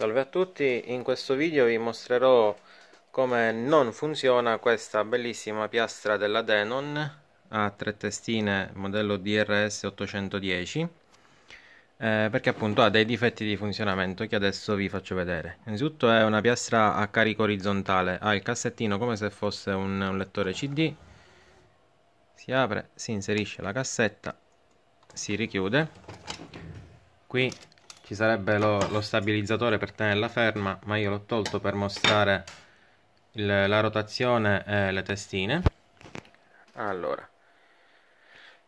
Salve a tutti, in questo video vi mostrerò come non funziona questa bellissima piastra della Denon a tre testine modello DRS 810 eh, perché appunto ha dei difetti di funzionamento che adesso vi faccio vedere innanzitutto è una piastra a carico orizzontale ha il cassettino come se fosse un, un lettore cd si apre, si inserisce la cassetta si richiude qui ci sarebbe lo, lo stabilizzatore per tenerla ferma ma io l'ho tolto per mostrare il, la rotazione e le testine allora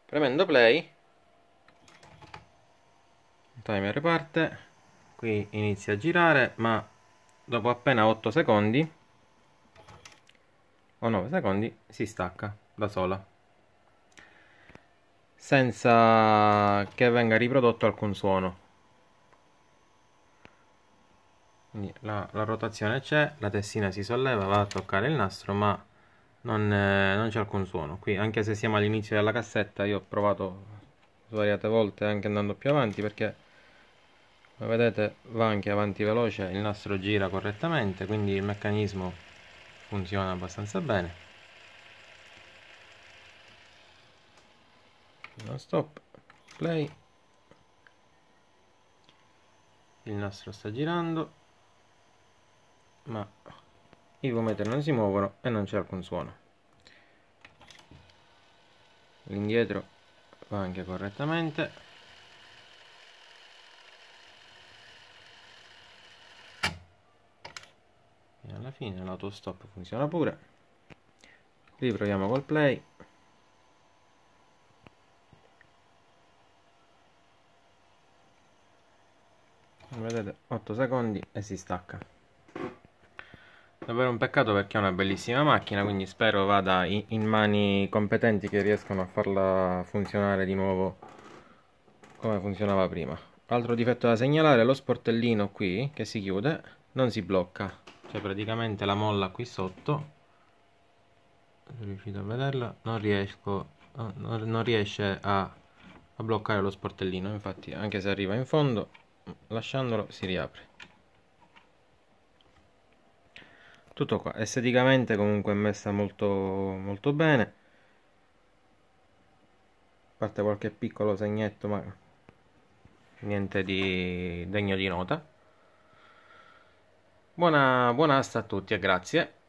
premendo play il timer parte qui inizia a girare ma dopo appena 8 secondi o 9 secondi si stacca da sola senza che venga riprodotto alcun suono quindi la, la rotazione c'è, la testina si solleva, va a toccare il nastro, ma non, eh, non c'è alcun suono. Qui, anche se siamo all'inizio della cassetta, io ho provato svariate volte anche andando più avanti perché come vedete va anche avanti veloce il nastro gira correttamente quindi il meccanismo funziona abbastanza bene Non stop play il nastro sta girando ma i gometri non si muovono e non c'è alcun suono l'indietro va anche correttamente e alla fine l'autostop funziona pure riproviamo col play vedete 8 secondi e si stacca Davvero un peccato perché è una bellissima macchina, quindi spero vada in mani competenti che riescano a farla funzionare di nuovo come funzionava prima. Altro difetto da segnalare è lo sportellino qui, che si chiude, non si blocca. Cioè praticamente la molla qui sotto, se riuscite a vederla, non, riesco, non riesce a, a bloccare lo sportellino, infatti anche se arriva in fondo, lasciandolo si riapre tutto qua esteticamente comunque è messa molto molto bene a parte qualche piccolo segnetto ma niente di degno di nota buona, buona asta a tutti e grazie